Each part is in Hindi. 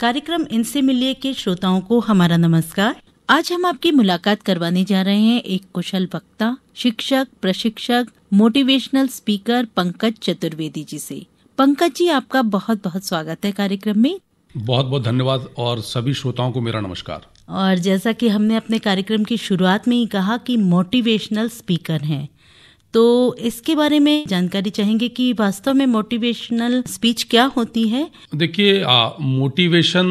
कार्यक्रम इनसे मिलिए के श्रोताओं को हमारा नमस्कार आज हम आपकी मुलाकात करवाने जा रहे हैं एक कुशल वक्ता शिक्षक प्रशिक्षक मोटिवेशनल स्पीकर पंकज चतुर्वेदी जी से पंकज जी आपका बहुत बहुत स्वागत है कार्यक्रम में बहुत बहुत धन्यवाद और सभी श्रोताओं को मेरा नमस्कार और जैसा कि हमने अपने कार्यक्रम की शुरुआत में ही कहा कि मोटिवेशनल स्पीकर हैं तो इसके बारे में जानकारी चाहेंगे कि वास्तव में मोटिवेशनल स्पीच क्या होती है देखिए मोटिवेशन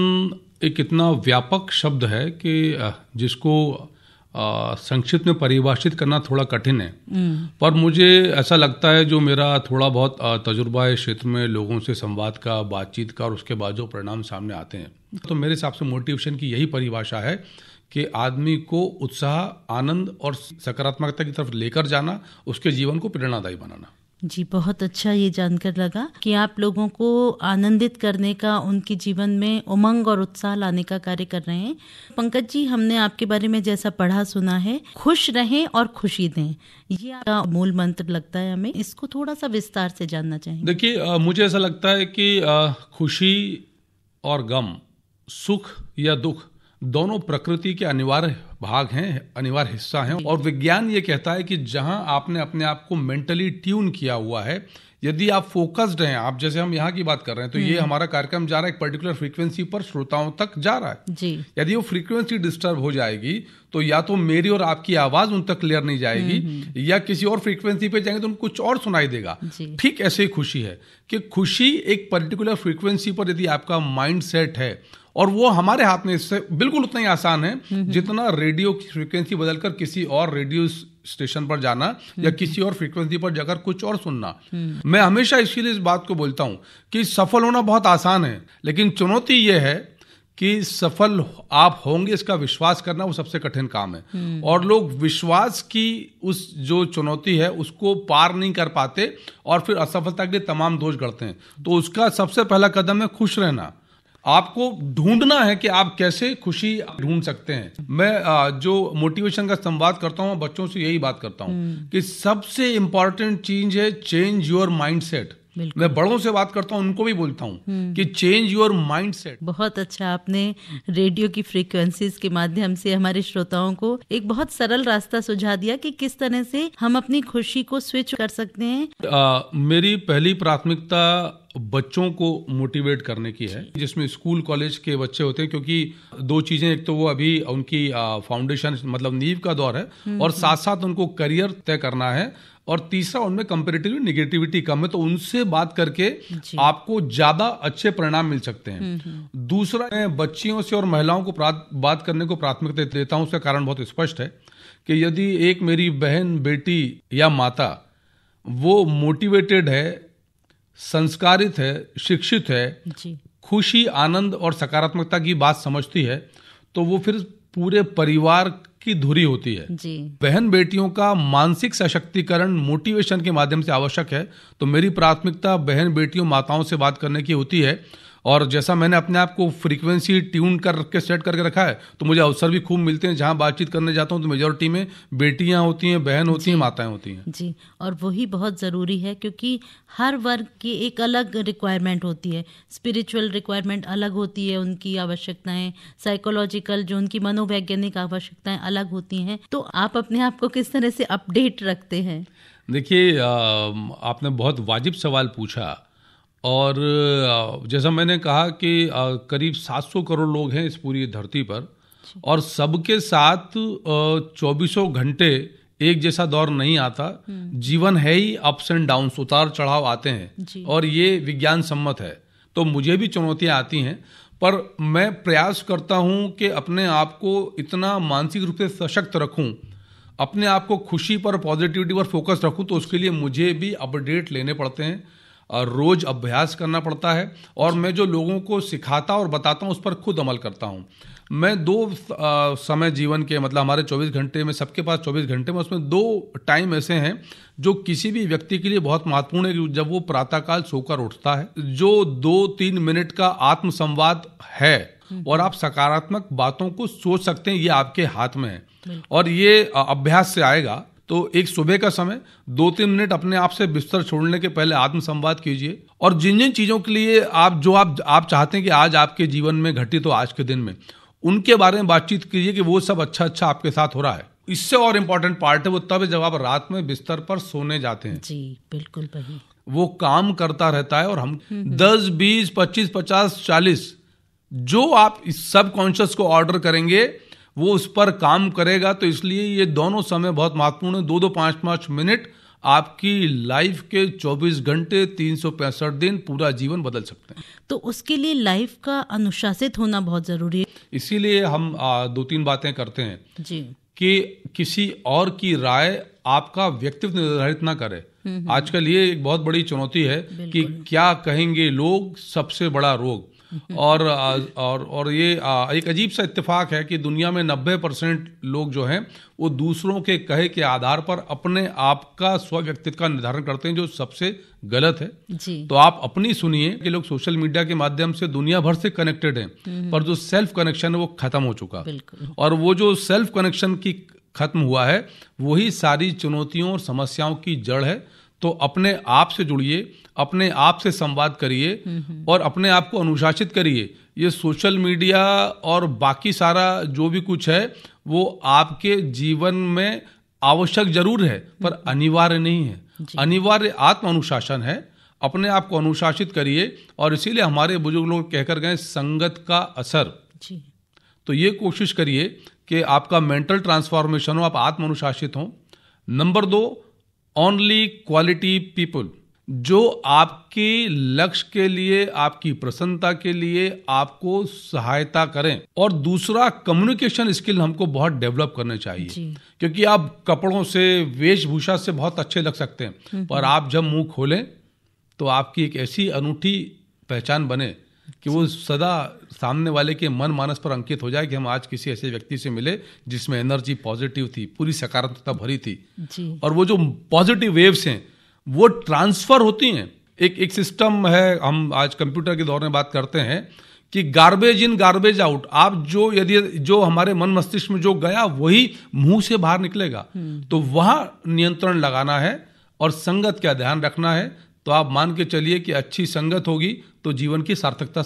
एक इतना व्यापक शब्द है कि जिसको संक्षिप्त में परिभाषित करना थोड़ा कठिन है हम्म। पर मुझे ऐसा लगता है जो मेरा थोड़ा बहुत तजुर्बा है क्षेत्र में लोगों से संवाद का बातचीत का और उसके बाद जो परिणाम सामने आते हैं तो मेरे हिसाब से मोटिवेशन की यही परिभाषा है कि आदमी को उत्साह आनंद और सकारात्मकता की तरफ लेकर जाना उसके जीवन को प्रेरणादायी बनाना जी बहुत अच्छा ये जानकर लगा कि आप लोगों को आनंदित करने का उनके जीवन में उमंग और उत्साह लाने का कार्य कर रहे हैं पंकज जी हमने आपके बारे में जैसा पढ़ा सुना है खुश रहें और खुशी दें ये आपका मूल मंत्र लगता है हमें इसको थोड़ा सा विस्तार से जानना चाहिए देखिए मुझे ऐसा लगता है कि आ, खुशी और गम सुख या दुख दोनों प्रकृति के अनिवार्य भाग हैं अनिवार्य हिस्सा हैं और विज्ञान ये कहता है कि जहां आपने अपने आप को मेंटली ट्यून किया हुआ है यदि आप फोकस्ड हैं आप जैसे हम यहाँ की बात कर रहे हैं तो ये हम्म। हमारा कार्यक्रम जा रहा है एक पर्टिकुलर फ्रीक्वेंसी पर श्रोताओं तक जा रहा है जी यदि वो फ्रीक्वेंसी डिस्टर्ब हो जाएगी तो या तो मेरी और आपकी आवाज उन तक क्लियर नहीं जाएगी हम्म, हम्म। या किसी और फ्रीक्वेंसी पे जाएंगे तो उनको कुछ और सुनाई देगा ठीक ऐसे ही खुशी है कि खुशी एक पर्टिकुलर फ्रीक्वेंसी पर यदि आपका माइंड सेट है और वो हमारे हाथ में इससे बिल्कुल उतना ही आसान है हम्म, हम्म। जितना रेडियो की फ्रीक्वेंसी बदलकर किसी और रेडियो स्टेशन पर जाना हम्म। या किसी और फ्रिक्वेंसी पर जाकर कुछ और सुनना मैं हमेशा इसके लिए इस बात को बोलता हूँ कि सफल होना बहुत आसान है लेकिन चुनौती ये है कि सफल आप होंगे इसका विश्वास करना वो सबसे कठिन काम है और लोग विश्वास की उस जो चुनौती है उसको पार नहीं कर पाते और फिर असफलता के लिए तमाम दोष गढ़ते हैं तो उसका सबसे पहला कदम है खुश रहना आपको ढूंढना है कि आप कैसे खुशी ढूंढ सकते हैं मैं जो मोटिवेशन का संवाद करता हूँ बच्चों से यही बात करता हूँ हम्म। कि सबसे इंपॉर्टेंट चीज है चेंज योर माइंड सेट मैं बड़ों से बात करता हूँ उनको भी बोलता हूँ हम्म। कि चेंज योर माइंड सेट बहुत अच्छा आपने रेडियो की फ्रीक्वेंसीज के माध्यम से हमारे श्रोताओं को एक बहुत सरल रास्ता सुझा दिया कि किस तरह से हम अपनी खुशी को स्विच कर सकते हैं आ, मेरी पहली प्राथमिकता बच्चों को मोटिवेट करने की है जिसमें स्कूल कॉलेज के बच्चे होते हैं क्योंकि दो चीज़ें एक तो वो अभी उनकी फाउंडेशन मतलब नींव का दौर है हम्म, और हम्म। साथ साथ उनको करियर तय करना है और तीसरा उनमें कंपेरेटिव निगेटिविटी कम है तो उनसे बात करके आपको ज्यादा अच्छे परिणाम मिल सकते हैं हम्म, दूसरा मैं बच्चियों से और महिलाओं को बात करने को प्राथमिकता देता हूँ उसका कारण बहुत स्पष्ट है कि यदि एक मेरी बहन बेटी या माता वो मोटिवेटेड है संस्कारित है शिक्षित है जी। खुशी आनंद और सकारात्मकता की बात समझती है तो वो फिर पूरे परिवार की धुरी होती है जी। बहन बेटियों का मानसिक सशक्तिकरण मोटिवेशन के माध्यम से आवश्यक है तो मेरी प्राथमिकता बहन बेटियों माताओं से बात करने की होती है और जैसा मैंने अपने आप को फ्रीक्वेंसी ट्यून करके सेट करके रखा है तो मुझे अवसर भी खूब मिलते हैं जहाँ बातचीत करने जाता हूँ तो मेजोरिटी में बेटियाँ होती हैं बहन होती हैं माताएं होती हैं जी और वही बहुत ज़रूरी है क्योंकि हर वर्ग की एक अलग रिक्वायरमेंट होती है स्पिरिचुअल रिक्वायरमेंट अलग होती है उनकी आवश्यकताएं साइकोलॉजिकल जो उनकी मनोवैज्ञानिक आवश्यकताएं अलग होती हैं तो आप अपने आप को किस तरह से अपडेट रखते हैं देखिए आपने बहुत वाजिब सवाल पूछा और जैसा मैंने कहा कि करीब 700 करोड़ लोग हैं इस पूरी धरती पर और सबके साथ चौबीसों घंटे एक जैसा दौर नहीं आता हम्म। जीवन है ही अप्स एंड डाउन उतार चढ़ाव आते हैं और ये विज्ञान सम्मत है तो मुझे भी चुनौतियां आती हैं पर मैं प्रयास करता हूँ कि अपने आप को इतना मानसिक रूप से सशक्त रखूं अपने आप को खुशी पर पॉजिटिविटी पर फोकस रखूँ तो उसके लिए मुझे भी अपडेट लेने पड़ते हैं रोज़ अभ्यास करना पड़ता है और मैं जो लोगों को सिखाता और बताता हूँ उस पर खुद अमल करता हूँ मैं दो समय जीवन के मतलब हमारे 24 घंटे में सबके पास 24 घंटे में उसमें दो टाइम ऐसे हैं जो किसी भी व्यक्ति के लिए बहुत महत्वपूर्ण है जब वो प्रातःकाल सोकर उठता है जो दो तीन मिनट का आत्मसंवाद है हम्म। और आप सकारात्मक बातों को सोच सकते हैं ये आपके हाथ में है और ये अभ्यास से आएगा तो एक सुबह का समय दो तीन मिनट अपने आप से बिस्तर छोड़ने के पहले आत्मसंवाद कीजिए और जिन जिन चीज़ों के लिए आप जो आप आप चाहते हैं कि आज आपके जीवन में घटित हो आज के दिन में उनके बारे में बातचीत कीजिए कि वो सब अच्छा अच्छा आपके साथ हो रहा है इससे और इम्पोर्टेंट पार्ट है वो तब जब आप रात में बिस्तर पर सोने जाते हैं जी बिल्कुल वो काम करता रहता है और हम हम्म, हम्म। दस बीस पच्चीस पचास चालीस जो आप इस सबकॉन्शियस को ऑर्डर करेंगे वो उस पर काम करेगा तो इसलिए ये दोनों समय बहुत महत्वपूर्ण है दो दो पाँच पाँच मिनट आपकी लाइफ के 24 घंटे तीन दिन पूरा जीवन बदल सकते हैं तो उसके लिए लाइफ का अनुशासित होना बहुत ज़रूरी है इसीलिए हम दो तीन बातें करते हैं जी कि किसी और की राय आपका व्यक्तित्व निर्धारित ना करे हम्म, हम्म। आजकल ये एक बहुत बड़ी चुनौती है कि क्या कहेंगे लोग सबसे बड़ा रोग और और और ये एक अजीब सा इत्तेफाक है कि दुनिया में 90 परसेंट लोग जो हैं वो दूसरों के कहे के आधार पर अपने आप का स्व व्यक्तित्व का निर्धारण करते हैं जो सबसे गलत है जी। तो आप अपनी सुनिए कि लोग सोशल मीडिया के माध्यम से दुनिया भर से कनेक्टेड हैं हम्म। पर जो सेल्फ कनेक्शन है वो खत्म हो चुका और वो जो सेल्फ कनेक्शन की खत्म हुआ है वही सारी चुनौतियों और समस्याओं की जड़ है तो अपने आप से जुड़िए अपने आप से संवाद करिए और अपने आप को अनुशासित करिए ये सोशल मीडिया और बाकी सारा जो भी कुछ है वो आपके जीवन में आवश्यक जरूर है पर अनिवार्य नहीं है अनिवार्य आत्म अनुशासन है अपने आप को अनुशासित करिए और इसीलिए हमारे बुजुर्ग लोग कहकर गए संगत का असर जी। तो ये कोशिश करिए कि आपका मेंटल ट्रांसफॉर्मेशन हो आप आत्म अनुशासित हो नंबर दो ओनली क्वालिटी पीपल जो आपके लक्ष्य के लिए आपकी प्रसन्नता के लिए आपको सहायता करें और दूसरा कम्युनिकेशन स्किल हमको बहुत डेवलप करने चाहिए क्योंकि आप कपड़ों से वेशभूषा से बहुत अच्छे लग सकते हैं हम्म, पर हम्म। आप जब मुंह खोलें तो आपकी एक ऐसी अनूठी पहचान बने कि वो सदा सामने वाले के मन मानस पर अंकित हो जाए कि हम आज किसी ऐसे व्यक्ति से मिले जिसमें एनर्जी पॉजिटिव थी पूरी सकारात्मकता भरी थी और वो जो पॉजिटिव वेव्स हैं वो ट्रांसफर होती हैं एक एक सिस्टम है हम आज कंप्यूटर के दौर में बात करते हैं कि गार्बेज इन गार्बेज आउट आप जो यदि जो हमारे मन मस्तिष्क में जो गया वही मुंह से बाहर निकलेगा हम्म। तो वहां नियंत्रण लगाना है और संगत का ध्यान रखना है तो आप मान के चलिए कि अच्छी संगत होगी तो जीवन की सार्थकता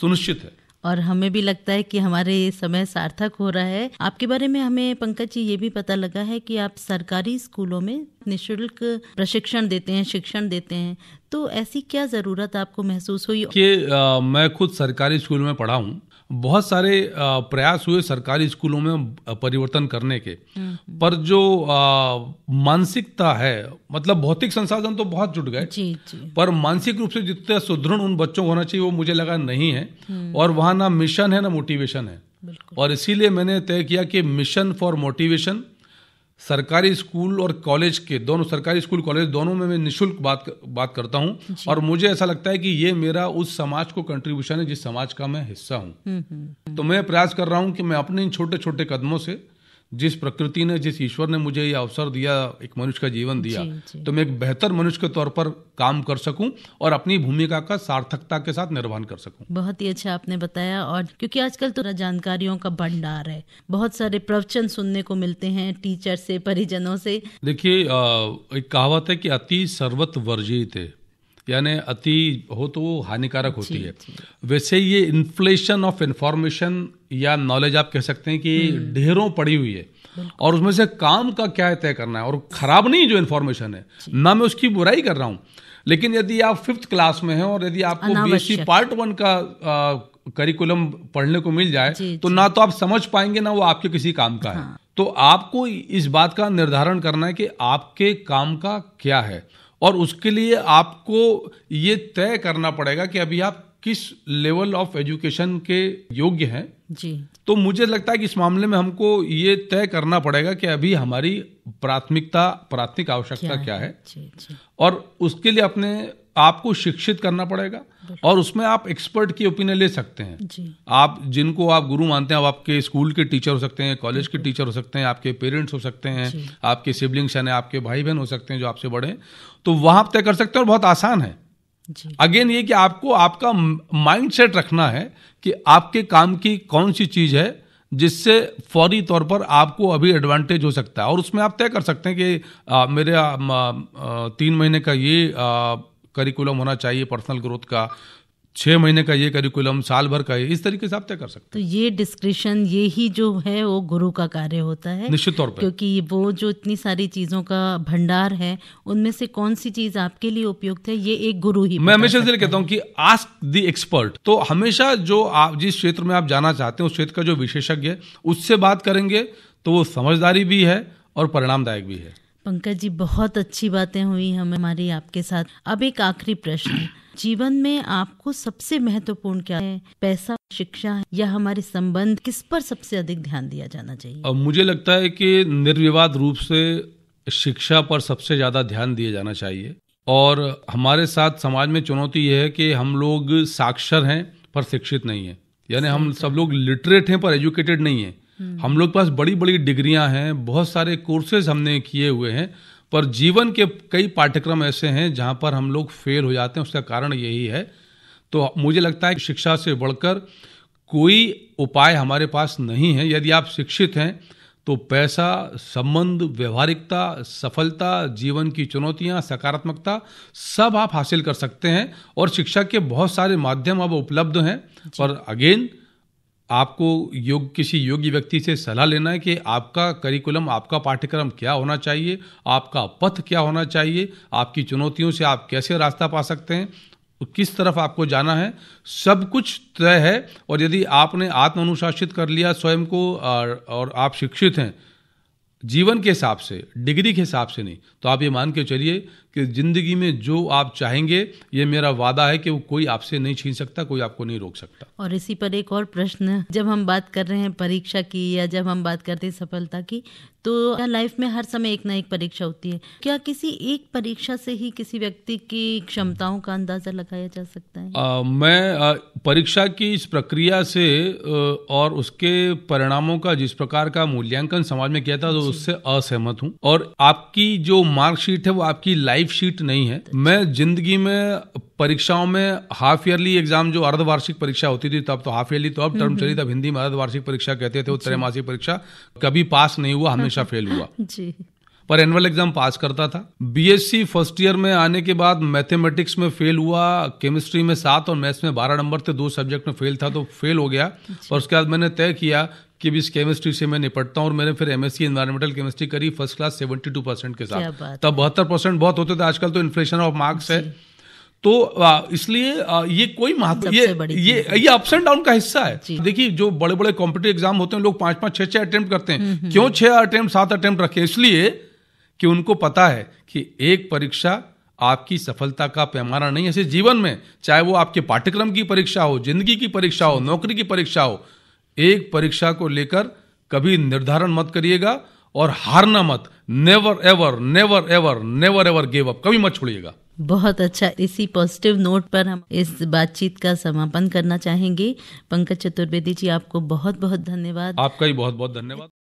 सुनिश्चित है और हमें भी लगता है कि हमारे समय सार्थक हो रहा है आपके बारे में हमें पंकज जी ये भी पता लगा है कि आप सरकारी स्कूलों में निःशुल्क प्रशिक्षण देते हैं शिक्षण देते हैं तो ऐसी क्या ज़रूरत आपको महसूस हुई कि आ, मैं खुद सरकारी स्कूल में पढ़ा हूँ बहुत सारे प्रयास हुए सरकारी स्कूलों में परिवर्तन करने के हम्म। पर जो मानसिकता है मतलब भौतिक संसाधन तो बहुत जुट गए जी, जी। पर मानसिक रूप से जितने सुदृढ़ उन बच्चों को होना चाहिए वो मुझे लगा नहीं है हम्म। और वहाँ ना मिशन है ना मोटिवेशन है और इसीलिए मैंने तय किया कि मिशन फॉर मोटिवेशन सरकारी स्कूल और कॉलेज के दोनों सरकारी स्कूल कॉलेज दोनों में मैं निशुल्क बात बात करता हूं और मुझे ऐसा लगता है कि ये मेरा उस समाज को कंट्रीब्यूशन है जिस समाज का मैं हिस्सा हूँ हम्म, हम्म, हम्म। तो मैं प्रयास कर रहा हूं कि मैं अपने इन छोटे छोटे कदमों से जिस प्रकृति ने जिस ईश्वर ने मुझे ये अवसर दिया एक मनुष्य का जीवन दिया जी, जी. तो मैं एक बेहतर मनुष्य के तौर पर काम कर सकूं और अपनी भूमिका का सार्थकता के साथ निर्वहन कर सकूं बहुत ही अच्छा आपने बताया और क्योंकि आजकल तो जानकारियों का भंडार है बहुत सारे प्रवचन सुनने को मिलते हैं टीचर से परिजनों से देखिए एक कहावत है कि अति सर्वत वर्जित है यानी अति हो तो वो हानिकारक होती है वैसे ये इन्फ्लेशन ऑफ इंफॉर्मेशन या नॉलेज आप कह सकते हैं कि हम्म। ढेरों पड़ी हुई है और उसमें से काम का क्या तय करना है और खराब नहीं जो इन्फॉर्मेशन है ना मैं उसकी बुराई कर रहा हूँ लेकिन यदि आप फिफ्थ क्लास में हैं और यदि आपको बीएससी पार्ट वन का करिकुलम पढ़ने को मिल जाए जी, तो जी. ना तो आप समझ पाएंगे ना वो आपके किसी काम का हाँ. है तो आपको इस बात का निर्धारण करना है कि आपके काम का क्या है और उसके लिए आपको ये तय करना पड़ेगा कि अभी आप किस लेवल ऑफ एजुकेशन के योग्य हैं जी तो मुझे लगता है कि इस मामले में हमको ये तय करना पड़ेगा कि अभी हमारी प्राथमिकता प्राथमिक आवश्यकता क्या, क्या है जी, जी। और उसके लिए अपने आपको शिक्षित करना पड़ेगा और उसमें आप एक्सपर्ट की ओपिनियन ले सकते हैं जी। आप जिनको आप गुरु मानते हैं आप आपके स्कूल के टीचर हो सकते हैं कॉलेज के टीचर हो सकते हैं आपके पेरेंट्स हो सकते हैं आपके सिबलिंग्स हैं आपके भाई बहन हो सकते हैं जो आपसे बड़े तो वहां आप तय कर सकते हैं और बहुत आसान है अगेन ये कि आपको आपका माइंड रखना है कि आपके काम की कौन सी चीज़ है जिससे फौरी तौर पर आपको अभी एडवांटेज हो सकता है और उसमें आप तय कर सकते हैं कि आ, मेरे आ, आ, तीन महीने का ये आ, करिकुलम होना चाहिए पर्सनल ग्रोथ का छः महीने का ये करिकुलम साल भर का ये इस तरीके से आप तय कर सकते तो ये डिस्क्रिप्शन ये ही जो है वो गुरु का कार्य होता है निश्चित तौर पर क्योंकि वो जो इतनी सारी चीज़ों का भंडार है उनमें से कौन सी चीज़ आपके लिए उपयुक्त है ये एक गुरु ही मैं हमेशा इसलिए कहता हूँ कि आस्क द एक्सपर्ट तो हमेशा जो आप जिस क्षेत्र में आप जाना चाहते हैं उस क्षेत्र का जो विशेषज्ञ है उससे बात करेंगे तो वो समझदारी भी है और परिणामदायक भी है पंकज जी बहुत अच्छी बातें हुई हम हमारी आपके साथ अब एक आखिरी प्रश्न जीवन में आपको सबसे महत्वपूर्ण क्या है पैसा शिक्षा या हमारे संबंध किस पर सबसे अधिक ध्यान दिया जाना चाहिए अब मुझे लगता है कि निर्विवाद रूप से शिक्षा पर सबसे ज्यादा ध्यान दिया जाना चाहिए और हमारे साथ समाज में चुनौती यह है कि हम लोग साक्षर हैं पर शिक्षित नहीं है यानी हम सब लोग लिटरेट हैं पर एजुकेटेड नहीं है हम्म। हम लोग पास बड़ी बड़ी डिग्रियां हैं बहुत सारे कोर्सेज हमने किए हुए हैं पर जीवन के कई पाठ्यक्रम ऐसे हैं जहां पर हम लोग फेल हो जाते हैं उसका कारण यही है तो मुझे लगता है कि शिक्षा से बढ़कर कोई उपाय हमारे पास नहीं है यदि आप शिक्षित हैं तो पैसा संबंध व्यवहारिकता सफलता जीवन की चुनौतियां सकारात्मकता सब आप हासिल कर सकते हैं और शिक्षा के बहुत सारे माध्यम अब उपलब्ध हैं और अगेन आपको योग किसी योग्य व्यक्ति से सलाह लेना है कि आपका करिकुलम आपका पाठ्यक्रम क्या होना चाहिए आपका पथ क्या होना चाहिए आपकी चुनौतियों से आप कैसे रास्ता पा सकते हैं किस तरफ आपको जाना है सब कुछ तय है और यदि आपने आत्म अनुशासित कर लिया स्वयं को और, और आप शिक्षित हैं जीवन के हिसाब से डिग्री के हिसाब से नहीं तो आप ये मान के चलिए कि ज़िंदगी में जो आप चाहेंगे ये मेरा वादा है कि वो कोई आपसे नहीं छीन सकता कोई आपको नहीं रोक सकता और इसी पर एक और प्रश्न जब हम बात कर रहे हैं परीक्षा की या जब हम बात करते हैं सफलता की तो लाइफ में हर समय एक ना एक परीक्षा होती है क्या किसी एक परीक्षा से ही किसी व्यक्ति की क्षमताओं का अंदाजा लगाया जा सकता है आ, मैं परीक्षा की इस प्रक्रिया से और उसके परिणामों का जिस प्रकार का मूल्यांकन समाज में किया था तो उससे असहमत हूँ और आपकी जो मार्कशीट है वो आपकी लाइफ लाइफ शीट नहीं है मैं जिंदगी में परीक्षाओं में हाफ ईयरली एग्जाम जो अर्धवार्षिक परीक्षा होती थी तब तो हाफ ईयरली तो अब टर्म हम्म, चली हम्म। तब हिंदी में अर्धवार्षिक परीक्षा कहते थे वो त्रैमासिक परीक्षा कभी पास नहीं हुआ हमेशा फेल हुआ जी पर एनुअल एग्जाम पास करता था बीएससी फर्स्ट ईयर में आने के बाद मैथमेटिक्स में फेल हुआ केमिस्ट्री में सात और मैथ्स में बारह नंबर थे दो सब्जेक्ट में फेल था तो फेल हो गया और अच्छा। उसके बाद मैंने तय किया कि इस केमिस्ट्री से मैं निपटता हूँ और मैंने फिर एमएससी एनवायरमेंटल केमिस्ट्री करी first class seventy two percent के साथ तब बहत्तर परसेंट बहुत होते थे आजकल तो इन्फ्लेशन ऑफ मार्क्स है तो इसलिए ये कोई महत्व ये ये ये अप्स एंड डाउन का हिस्सा है देखिए जो बड़े बड़े कॉम्पिटेटिव एग्जाम होते हैं लोग पांच पांच छह छह अटेम्प्ट करते हैं हम्म, हम्म, क्यों हम्म। छह अटेम्प्ट सात अटेम्प्ट रखे इसलिए कि उनको पता है कि एक परीक्षा आपकी सफलता का पैमाना नहीं ऐसे जीवन में चाहे वो आपके पाठ्यक्रम की परीक्षा हो जिंदगी की परीक्षा हो नौकरी की परीक्षा हो एक परीक्षा को लेकर कभी निर्धारण मत करिएगा और हारना मत never ever never ever never ever give up कभी मत छोड़िएगा बहुत अच्छा इसी पॉजिटिव नोट पर हम इस बातचीत का समापन करना चाहेंगे पंकज चतुर्वेदी जी आपको बहुत बहुत धन्यवाद आपका ही बहुत बहुत धन्यवाद